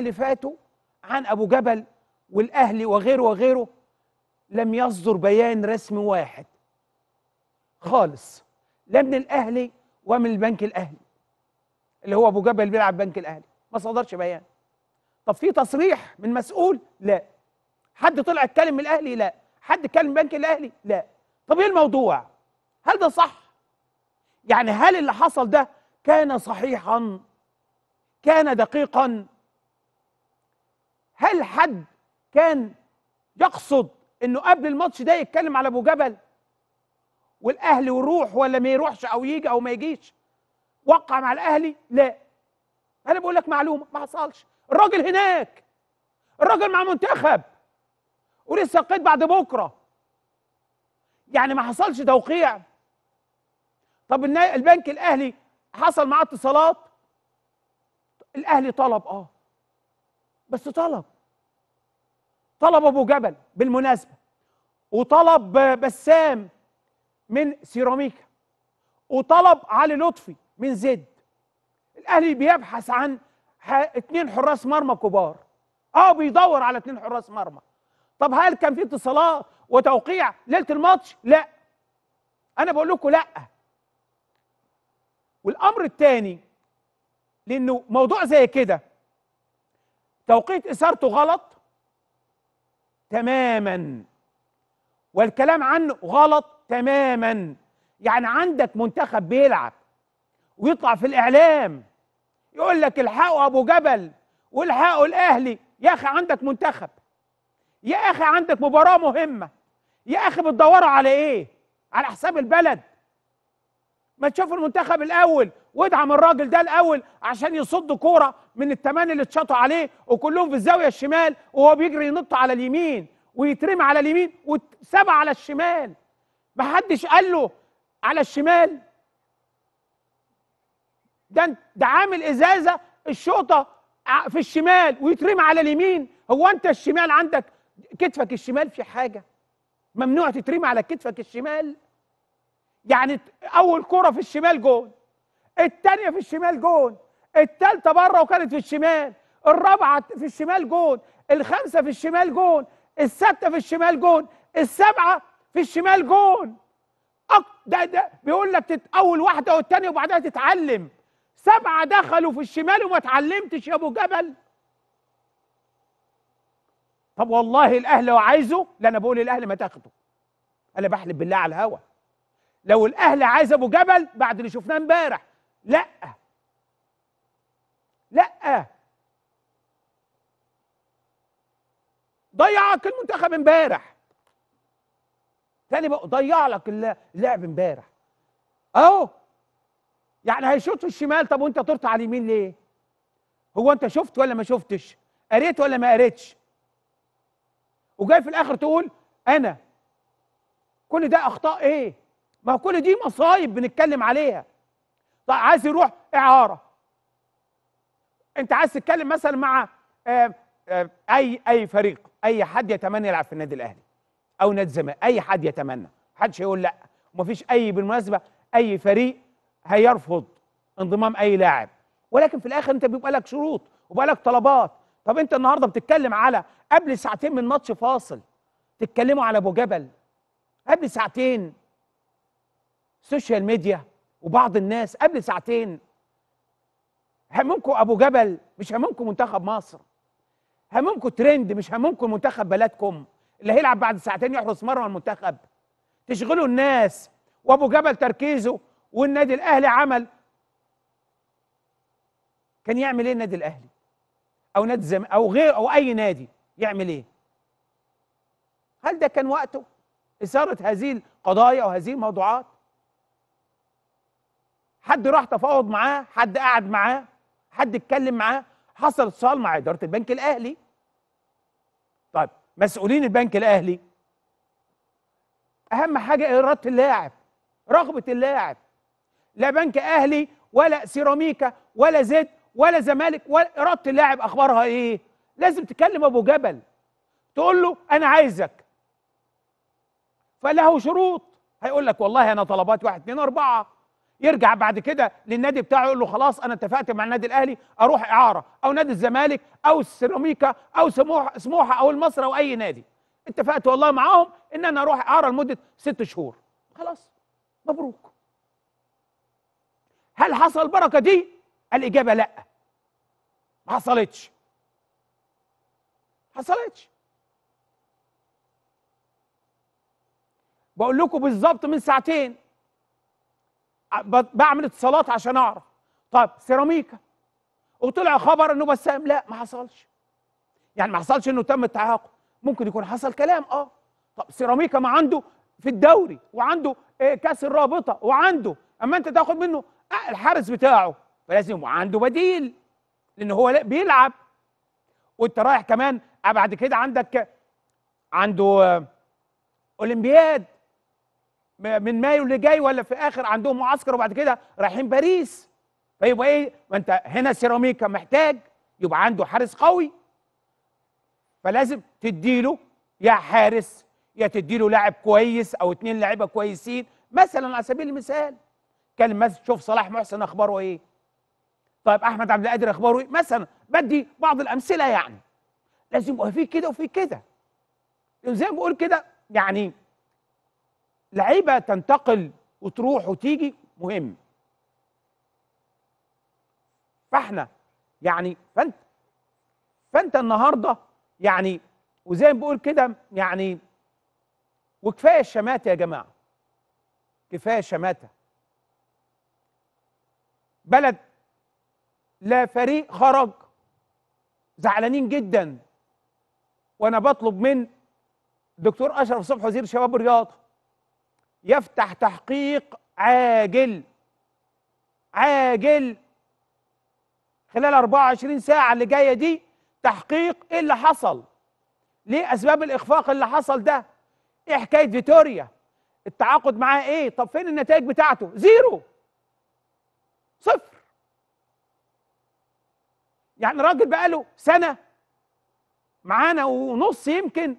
اللي فاتوا عن ابو جبل والاهلي وغيره وغيره لم يصدر بيان رسمي واحد خالص لا من الاهلي ومن البنك الاهلي اللي هو ابو جبل بيلعب بنك الاهلي ما صدرش بيان طب في تصريح من مسؤول لا حد طلع اتكلم من الاهلي لا حد اتكلم بنك الاهلي لا طب ايه الموضوع هل ده صح يعني هل اللي حصل ده كان صحيحا كان دقيقا هل حد كان يقصد انه قبل الماتش ده يتكلم على ابو جبل والاهلي ويروح ولا ما يروحش او يجي او ما يجيش وقع مع الاهلي لا انا بقول لك معلومه ما حصلش الراجل هناك الراجل مع منتخب ولسه القيد بعد بكره يعني ما حصلش توقيع طب البنك الاهلي حصل معاه اتصالات الاهلي طلب اه بس طلب طلب ابو جبل بالمناسبه وطلب بسام من سيراميكا وطلب علي لطفي من زد الاهلي بيبحث عن اثنين حراس مرمى كبار اه بيدور على اثنين حراس مرمى طب هل كان في اتصالات وتوقيع ليله الماتش لا انا بقول لكم لا والامر الثاني لانه موضوع زي كده توقيت إثارته غلط تماما والكلام عنه غلط تماما يعني عندك منتخب بيلعب ويطلع في الإعلام يقول لك الحقوا أبو جبل والحقوا الأهلي يا أخي عندك منتخب يا أخي عندك مباراة مهمة يا أخي بتدوروا على إيه؟ على حساب البلد ما تشوف المنتخب الاول وادعم الراجل ده الاول عشان يصد كوره من الثمان اللي اتشاطوا عليه وكلهم في الزاويه الشمال وهو بيجري ينط على اليمين ويترمي على اليمين وسبع على الشمال ما حدش قال له على الشمال ده ده عامل ازازه الشوطه في الشمال ويترمي على اليمين هو انت الشمال عندك كتفك الشمال في حاجه ممنوع تترمي على كتفك الشمال يعني اول كره في الشمال جون الثانيه في الشمال جون الثالثه بره وكانت في الشمال الرابعه في الشمال جون الخامسه في الشمال جون السادسه في الشمال جون السابعه في الشمال جون ده ده بيقول لك اول واحده والثانيه وبعدها تتعلم سبعه دخلوا في الشمال وما اتعلمتش يا ابو جبل طب والله الاهلي لو عايزه لا انا بقول الاهلي ما تاخده انا بحلف بالله على الهوا لو الاهلي عايز ابو جبل بعد اللي شفناه امبارح لا لا ضيعك المنتخب امبارح تاني بقى ضيع لك اللعب امبارح اهو يعني هيشوط في الشمال طب وانت طرت على اليمين ليه هو انت شفت ولا ما شفتش قريت ولا ما قريتش وجاي في الاخر تقول انا كل ده اخطاء ايه ما هو كل دي مصايب بنتكلم عليها طيب عايز يروح اعاره انت عايز تتكلم مثلا مع آآ آآ اي اي فريق اي حد يتمنى يلعب في النادي الاهلي او نادي الزمالك اي حد يتمنى محدش يقول لا ومفيش اي بالمناسبه اي فريق هيرفض انضمام اي لاعب ولكن في الاخر انت بيبقى لك شروط وبقى لك طلبات طب انت النهارده بتتكلم على قبل ساعتين من ماتش فاصل تتكلموا على ابو جبل قبل ساعتين السوشيال ميديا وبعض الناس قبل ساعتين هممكم ابو جبل مش هممكم منتخب مصر هممكم ترند مش هممكم منتخب بلدكم اللي هيلعب بعد ساعتين يحرص مره المنتخب تشغلوا الناس وابو جبل تركيزه والنادي الاهلي عمل كان يعمل ايه النادي الاهلي او نادي زم... او غير او اي نادي يعمل ايه هل ده كان وقته اثاره هذه القضايا وهذه الموضوعات حد راح تفاوض معاه حد قعد معاه حد اتكلم معاه حصل اتصال مع اداره البنك الاهلي طيب مسؤولين البنك الاهلي اهم حاجه اراده اللاعب رغبه اللاعب لا بنك اهلي ولا سيراميكا ولا زد ولا زمالك ولا اراده اللاعب اخبارها ايه لازم تكلم ابو جبل تقول له انا عايزك فله شروط هيقول لك والله انا طلبات واحد اتنين اربعه يرجع بعد كده للنادي بتاعه يقول له خلاص انا اتفقت مع النادي الاهلي اروح اعاره او نادي الزمالك او السيراميكا او سموحه سموح او المصري او اي نادي اتفقت والله معاهم ان انا اروح اعاره لمده ست شهور خلاص مبروك هل حصل البركه دي الاجابه لا ما حصلتش ما حصلتش بقول لكم بالظبط من ساعتين بعمل اتصالات عشان اعرف طب سيراميكا وطلع خبر انه بسام لا ما حصلش يعني ما حصلش انه تم التعاقد ممكن يكون حصل كلام اه طب سيراميكا ما عنده في الدوري وعنده إيه كاس الرابطه وعنده اما انت تاخد منه آه، الحارس بتاعه فلازم يبقى عنده بديل لان هو بيلعب وانت رايح كمان آه، بعد كده عندك عنده آه، اولمبياد من مايو اللي جاي ولا في اخر عندهم معسكر وبعد كده رايحين باريس فيبقى ايه ما انت هنا سيراميكا محتاج يبقى عنده حارس قوي فلازم تديله يا حارس يا تديله لاعب كويس او اتنين لعيبه كويسين مثلا على سبيل المثال كان مثلا شوف صلاح محسن اخباره ايه طيب احمد عبد القادر اخباره ايه مثلا بدي بعض الامثله يعني لازم يبقى في كده وفي كده زي ما بقول كده يعني لعيبه تنتقل وتروح وتيجي مهم فاحنا يعني فانت فانت النهارده يعني وزي ما بقول كده يعني وكفايه الشماته يا جماعه كفايه الشماته بلد لا فريق خرج زعلانين جدا وانا بطلب من دكتور اشرف صبحي وزير شباب الرياضه يفتح تحقيق عاجل عاجل خلال 24 ساعة اللي جاية دي تحقيق ايه اللي حصل ليه اسباب الاخفاق اللي حصل ده ايه حكاية فيتوريا التعاقد معاه ايه طب فين النتائج بتاعته زيرو صفر يعني راجل بقاله سنة معانا ونص يمكن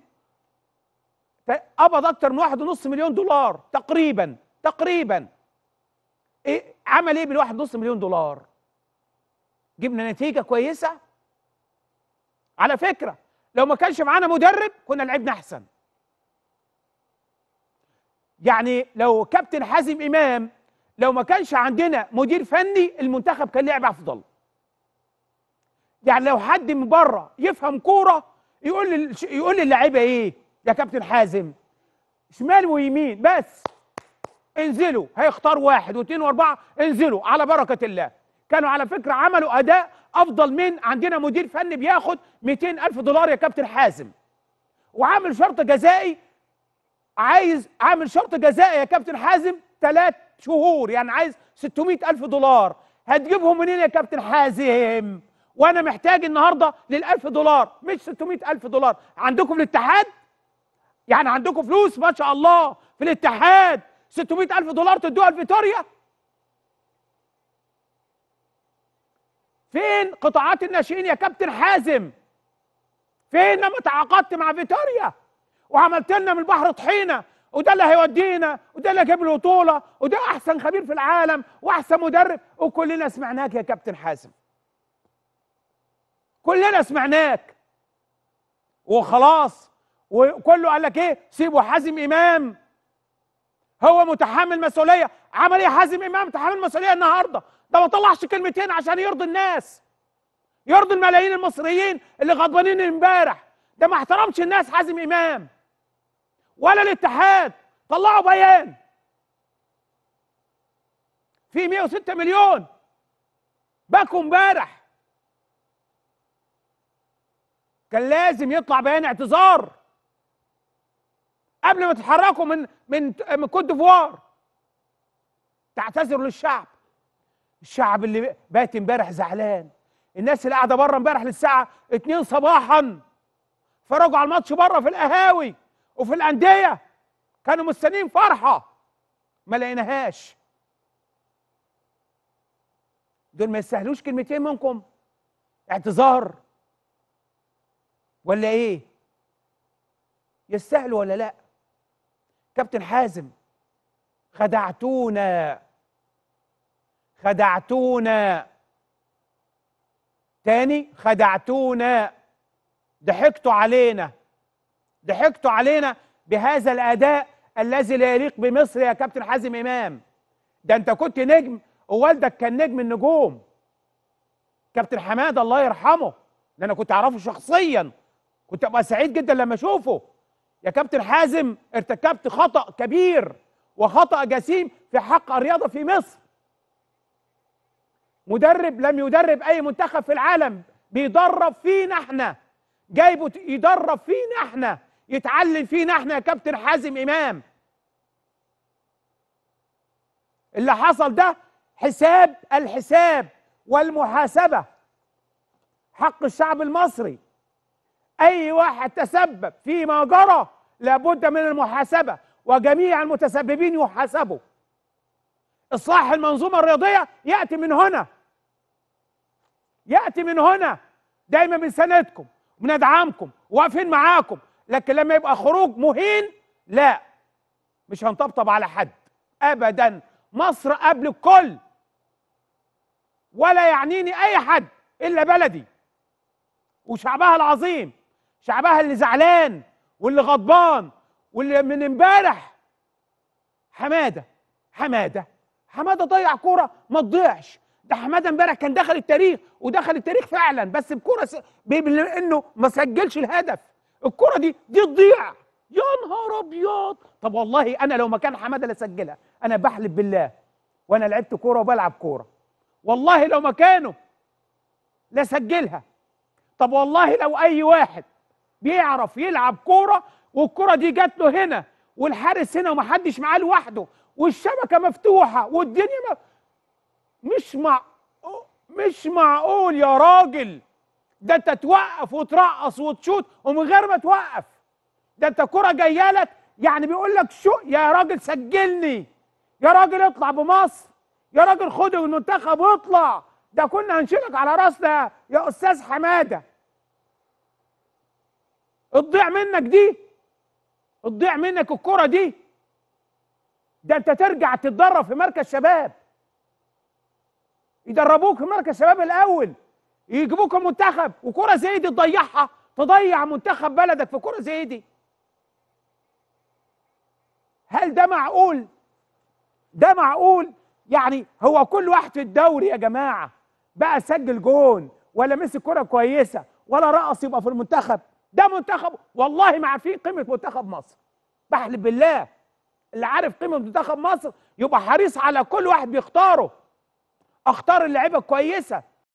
قبض اكتر من واحد ونص مليون دولار تقريبا تقريبا ايه عمل ايه بالواحد ونص مليون دولار جبنا نتيجه كويسه على فكره لو ما كانش معانا مدرب كنا لعبنا احسن يعني لو كابتن حازم امام لو ما كانش عندنا مدير فني المنتخب كان لعب افضل يعني لو حد من بره يفهم كوره يقول يقول للاعيبه ايه يا كابتن حازم شمال ويمين بس انزلوا هيختار واحد واثنين واربعه انزلوا على بركه الله كانوا على فكره عملوا اداء افضل من عندنا مدير فني بياخد 200 الف دولار يا كابتن حازم وعامل شرط جزائي عايز عامل شرط جزائي يا كابتن حازم ثلاث شهور يعني عايز 600 الف دولار هتجيبهم منين يا كابتن حازم وانا محتاج النهارده لل1000 دولار مش 600 الف دولار عندكم الاتحاد يعني عندكم فلوس ما شاء الله في الاتحاد 600 ألف دولار تدوها لفيتوريا فين قطاعات الناشئين يا كابتن حازم فين لما تعاقدت مع فيتوريا وعملت لنا من البحر طحينه وده اللي هيودينا وده اللي هيجيب البطوله وده احسن خبير في العالم واحسن مدرب وكلنا سمعناك يا كابتن حازم كلنا سمعناك وخلاص وكله قال لك ايه سيبوا حازم امام هو متحمل مسؤوليه عمل ايه حازم امام متحمل مسؤوليه النهارده ده ما طلعش كلمتين عشان يرضي الناس يرضي الملايين المصريين اللي غضبانين امبارح ده ما احترمش الناس حازم امام ولا الاتحاد طلعوا بيان في 106 مليون باكوا امبارح كان لازم يطلع بيان اعتذار قبل ما تتحركوا من من من كوت ديفوار تعتذروا للشعب الشعب اللي بات امبارح زعلان الناس اللي قاعده بره امبارح للساعه 2 صباحا اتفرجوا على الماتش بره في القهاوي وفي الانديه كانوا مستنيين فرحه ما لقيناهاش دول ما يستاهلوش كلمتين منكم اعتذار ولا ايه يستاهلوا ولا لا كابتن حازم خدعتونا خدعتونا تاني خدعتونا ضحكتوا علينا ضحكتوا علينا بهذا الاداء الذي لا يليق بمصر يا كابتن حازم امام ده انت كنت نجم ووالدك كان نجم النجوم كابتن حماده الله يرحمه ده انا كنت اعرفه شخصيا كنت ابقى سعيد جدا لما اشوفه يا كابتن حازم ارتكبت خطأ كبير وخطأ جسيم في حق الرياضة في مصر مدرب لم يدرب أي منتخب في العالم بيدرب فينا احنا جايبه يدرب فينا احنا يتعلم فينا احنا يا كابتن حازم إمام اللي حصل ده حساب الحساب والمحاسبة حق الشعب المصري أي واحد تسبب فيما جرى لابد من المحاسبة وجميع المتسببين يحاسبوا إصلاح المنظومة الرياضية يأتي من هنا يأتي من هنا دايما من سندكم بندعمكم واقفين معاكم لكن لما يبقى خروج مهين لا مش هنطبطب على حد ابدا مصر قبل الكل ولا يعنيني اي حد الا بلدي وشعبها العظيم شعبها اللي زعلان واللي غضبان واللي من امبارح حماده حماده حماده ضيع كوره ما تضيعش ده حماده امبارح كان دخل التاريخ ودخل التاريخ فعلا بس بكوره س... انه ما سجلش الهدف الكوره دي دي تضيع يا نهار ابيض طب والله انا لو مكان حماده لسجلها انا بحلف بالله وانا لعبت كوره وبلعب كوره والله لو مكانه لسجلها طب والله لو اي واحد بيعرف يلعب كوره والكوره دي جات له هنا والحارس هنا ومحدش معاه لوحده والشبكه مفتوحه والدنيا ما مش مع مش معقول يا راجل ده انت توقف وترقص وتشوط ومن غير ما توقف ده انت كره جايه لك يعني بيقول لك شو يا راجل سجلني يا راجل اطلع بمصر يا راجل خد المنتخب واطلع ده كنا هنشيلك على راسنا يا استاذ حماده تضيع منك دي تضيع منك الكرة دي ده انت ترجع تتدرب في مركز شباب يدربوك في مركز شباب الاول يجيبوك المنتخب وكرة زي دي تضيعها تضيع منتخب بلدك في كرة زي دي هل ده معقول ده معقول يعني هو كل واحد في الدوري يا جماعه بقى سجل جون ولا مسك كره كويسه ولا رقص يبقى في المنتخب ده منتخب والله ما عارفين إيه قيمه منتخب مصر بحلف بالله اللي عارف قيمه منتخب مصر يبقى حريص على كل واحد بيختاره اختار اللعيبه الكويسه